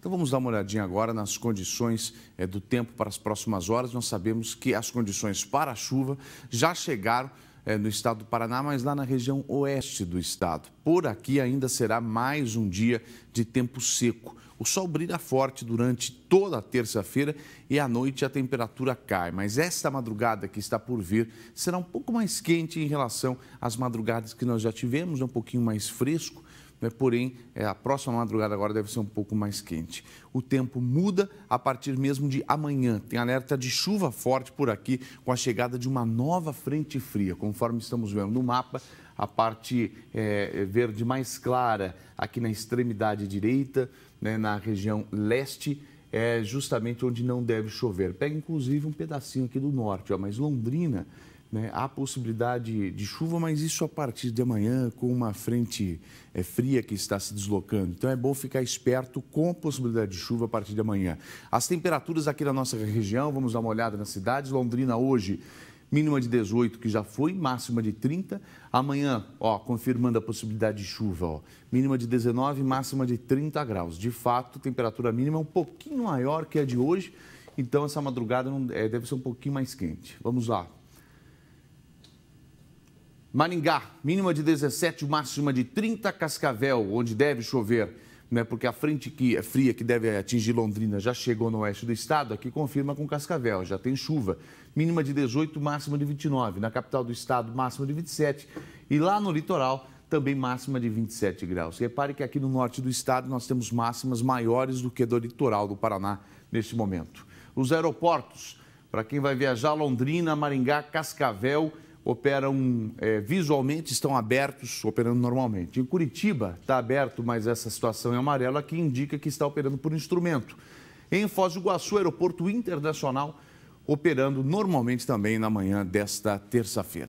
Então vamos dar uma olhadinha agora nas condições é, do tempo para as próximas horas. Nós sabemos que as condições para a chuva já chegaram é, no estado do Paraná, mas lá na região oeste do estado. Por aqui ainda será mais um dia de tempo seco. O sol brilha forte durante toda a terça-feira e à noite a temperatura cai, mas esta madrugada que está por vir será um pouco mais quente em relação às madrugadas que nós já tivemos, um pouquinho mais fresco né? porém é, a próxima madrugada agora deve ser um pouco mais quente. O tempo muda a partir mesmo de amanhã. Tem alerta de chuva forte por aqui com a chegada de uma nova frente fria. Conforme estamos vendo no mapa, a parte é, é verde mais clara aqui na extremidade direita, né, na região leste, é justamente onde não deve chover. Pega inclusive um pedacinho aqui do norte, ó, mas Londrina né? Há possibilidade de chuva, mas isso a partir de amanhã, com uma frente é, fria que está se deslocando. Então é bom ficar esperto com a possibilidade de chuva a partir de amanhã. As temperaturas aqui na nossa região, vamos dar uma olhada nas cidades. Londrina hoje mínima de 18, que já foi, máxima de 30. Amanhã, ó, confirmando a possibilidade de chuva, ó, mínima de 19, máxima de 30 graus. De fato, temperatura mínima é um pouquinho maior que a de hoje, então essa madrugada não, é, deve ser um pouquinho mais quente. Vamos lá, Maringá, mínima de 17, máxima de 30, Cascavel, onde deve chover, né, porque a frente que é fria que deve atingir Londrina já chegou no oeste do estado, aqui confirma com Cascavel, já tem chuva. Mínima de 18, máxima de 29. Na capital do estado, máxima de 27. E lá no litoral, também máxima de 27 graus. Repare que aqui no norte do estado nós temos máximas maiores do que do litoral do Paraná neste momento. Os aeroportos, para quem vai viajar, Londrina, Maringá, Cascavel operam é, visualmente, estão abertos, operando normalmente. Em Curitiba está aberto, mas essa situação é amarela, que indica que está operando por instrumento. Em Foz do Iguaçu, aeroporto internacional, operando normalmente também na manhã desta terça-feira.